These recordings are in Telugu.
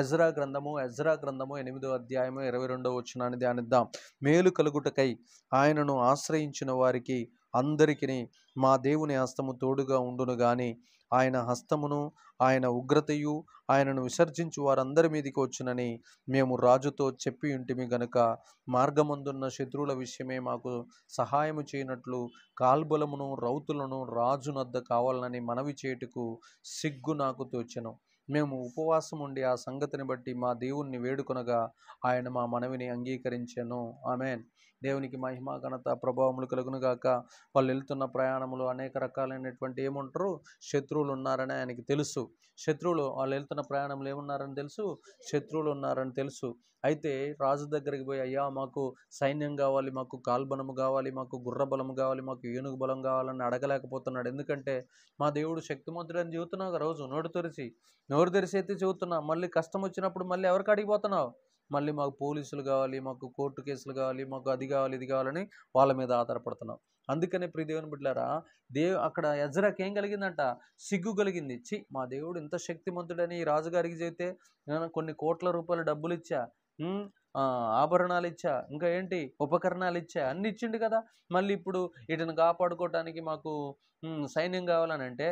అజ్రా గ్రంథము అజ్రా గ్రంథము ఎనిమిదో అధ్యాయము ఇరవై రెండో వచ్చినాన్ని ధ్యానిద్దాం మేలు కలుగుటకై ఆయనను ఆశ్రయించిన వారికి అందరికీ మా దేవుని హస్తము తోడుగా ఉండును గాని ఆయన హస్తమును ఆయన ఉగ్రతయు ఆయనను విసర్జించు వారందరి మీదకి వచ్చునని మేము రాజుతో చెప్పి ఉంటిమి గనుక మార్గమందున్న శత్రువుల విషయమే మాకు సహాయము చేయనట్లు కాల్బలమును రౌతులను రాజునద్ద కావాలని మనవి చేయుటకు సిగ్గు నాకు తోచెను మేము ఉపవాసం ఉండి ఆ సంగతిని బట్టి మా దేవుణ్ణి వేడుకొనగా ఆయన మా మనవిని అంగీకరించెను ఆమెన్ దేవునికి మహిమ ఘనత ప్రభావములు కాక వాళ్ళు వెళ్తున్న ప్రయాణములు అనేక రకాలైనటువంటి ఏముంటారు శత్రువులు ఉన్నారని ఆయనకి తెలుసు శత్రువులు వాళ్ళు వెళ్తున్న ప్రయాణంలో ఏమున్నారని తెలుసు శత్రువులు ఉన్నారని తెలుసు అయితే రాజు దగ్గరికి పోయి అయ్యా మాకు సైన్యం కావాలి మాకు కాల్బలము కావాలి మాకు గుర్ర బలము కావాలి మాకు ఏనుగు బలం కావాలని అడగలేకపోతున్నాడు ఎందుకంటే మా దేవుడు శక్తిమంతుడు అని చెబుతున్నావు రోజు నోటు తెరిచి నోరు తెరిచి అయితే మళ్ళీ కష్టం వచ్చినప్పుడు మళ్ళీ ఎవరికి అడిగిపోతున్నావు మళ్ళీ మాకు పోలీసులు కావాలి మాకు కోర్టు కేసులు కావాలి మాకు అది కావాలి ఇది కావాలని వాళ్ళ మీద ఆధారపడుతున్నాం అందుకనే దేవుని బిడ్డారా దేవు అక్కడ ఎజ్రాకి ఏం కలిగిందంట సిగ్గు కలిగింది చి మా దేవుడు ఇంత శక్తిమంతుడని ఈ రాజుగారికి చెబితే కొన్ని కోట్ల రూపాయల డబ్బులు ఇచ్చా ఆభరణాలు ఇచ్చా ఇంకా ఏంటి ఉపకరణాలు ఇచ్చా అన్ని ఇచ్చిండు కదా మళ్ళీ ఇప్పుడు వీటిని కాపాడుకోవటానికి మాకు సైన్యం కావాలని అంటే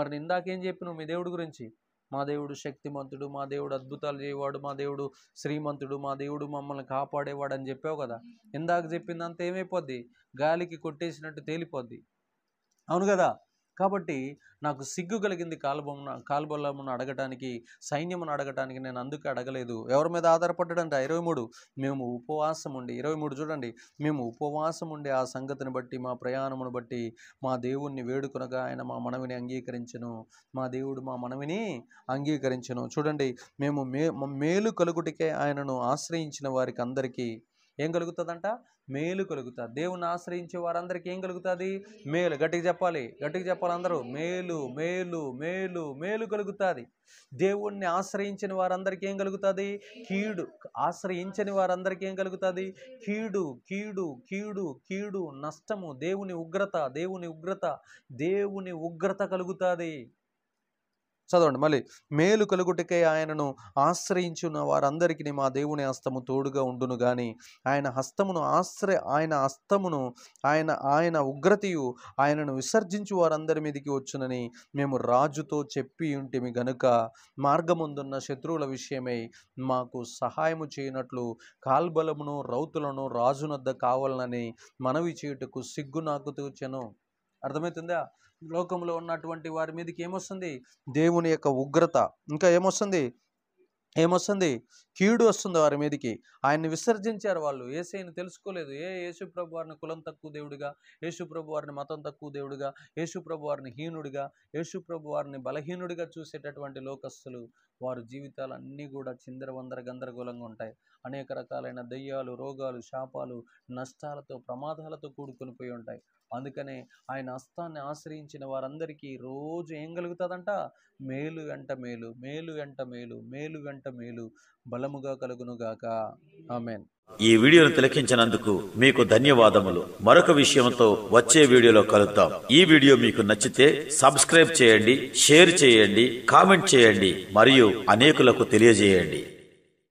మరి ఇందాకేం చెప్పినావు మీ దేవుడి గురించి మా దేవుడు శక్తిమంతుడు మా దేవుడు అద్భుతాలు చేయవాడు మా దేవుడు శ్రీమంతుడు మా దేవుడు మమ్మల్ని కాపాడేవాడు అని చెప్పావు కదా ఇందాక చెప్పిందంత ఏమైపోద్ది గాలికి కొట్టేసినట్టు తేలిపోద్ది అవును కదా కాబట్టి నాకు సిగ్గు కలిగింది కాలుబొమ్మ కాలుబొల్లమును అడగటానికి సైన్యమును అడగటానికి నేను అందుకే అడగలేదు ఎవరి మీద ఆధారపడ్డాడంటే ఇరవై మూడు మేము ఉపవాసం ఉండి ఇరవై మూడు చూడండి మేము ఉపవాసం ఉండి ఆ సంగతిని బట్టి మా ప్రయాణమును బట్టి మా దేవుణ్ణి వేడుకొనగా ఆయన మా మనవిని అంగీకరించను మా దేవుడు మా మనవిని అంగీకరించను చూడండి మేము మే మేలు కలుగుటికే ఆయనను ఆశ్రయించిన వారికి అందరికీ ఏం కలుగుతుందంట మేలు కలుగుతుంది దేవుని ఆశ్రయించే వారందరికీ ఏం కలుగుతుంది మేలు గట్టికి చెప్పాలి గట్టికి చెప్పాలి అందరూ మేలు మేలు మేలు మేలు కలుగుతుంది దేవుణ్ణి ఆశ్రయించిన వారందరికీ ఏం కలుగుతుంది కీడు ఆశ్రయించని వారందరికీ ఏం కలుగుతుంది కీడు కీడు కీడు కీడు నష్టము దేవుని ఉగ్రత దేవుని ఉగ్రత దేవుని ఉగ్రత కలుగుతుంది చదవండి మళ్ళీ మేలు కలుగుటకే ఆయనను ఆశ్రయించున్న వారందరికీ మా దేవుని హస్తము తోడుగా ఉండును కానీ ఆయన హస్తమును ఆశ్రయ ఆయన హస్తమును ఆయన ఆయన ఉగ్రతయు ఆయనను విసర్జించు వారందరి మీదకి వచ్చునని మేము రాజుతో చెప్పి ఉంటిమి గనుక మార్గముందున్న శత్రువుల విషయమై మాకు సహాయము చేయనట్లు కాల్బలమును రౌతులను రాజునద్ద కావాలని మనవి చేయుటకు సిగ్గు నాకు తూచెను అర్థమవుతుందా లోకంలో ఉన్నటువంటి వారి మీదకి ఏమొస్తుంది దేవుని యొక్క ఉగ్రత ఇంకా ఏమొస్తుంది ఏమొస్తుంది కీడు వస్తుంది వారి మీదకి ఆయన్ని విసర్జించారు వాళ్ళు ఏసైని తెలుసుకోలేదు ఏ ప్రభు వారిని కులం తక్కువ దేవుడిగా ప్రభు వారిని మతం తక్కువ దేవుడిగా ప్రభు వారిని హీనుడిగా యేసు ప్రభు వారిని బలహీనుడిగా చూసేటటువంటి లోకస్తులు జీవితాలు జీవితాలన్నీ కూడా చిందరవందర గందరగోళంగా ఉంటాయి అనేక రకాలైన దయ్యాలు రోగాలు శాపాలు నష్టాలతో ప్రమాదాలతో కూడుకొని పోయి ఉంటాయి అందుకనే ఆయన హస్తాన్ని ఆశ్రయించిన వారందరికీ రోజు ఏం కలుగుతుందంట మేలు వెంట మేలు మేలు వెంట మేలు మేలు వెంట అత్యంత మేలు బలముగా కలుగునుగాక ఆమెన్ ఈ వీడియోను తిలకించినందుకు మీకు ధన్యవాదములు మరొక విషయంతో వచ్చే వీడియోలో కలుద్దాం ఈ వీడియో మీకు నచ్చితే సబ్స్క్రైబ్ చేయండి షేర్ చేయండి కామెంట్ చేయండి మరియు అనేకులకు తెలియజేయండి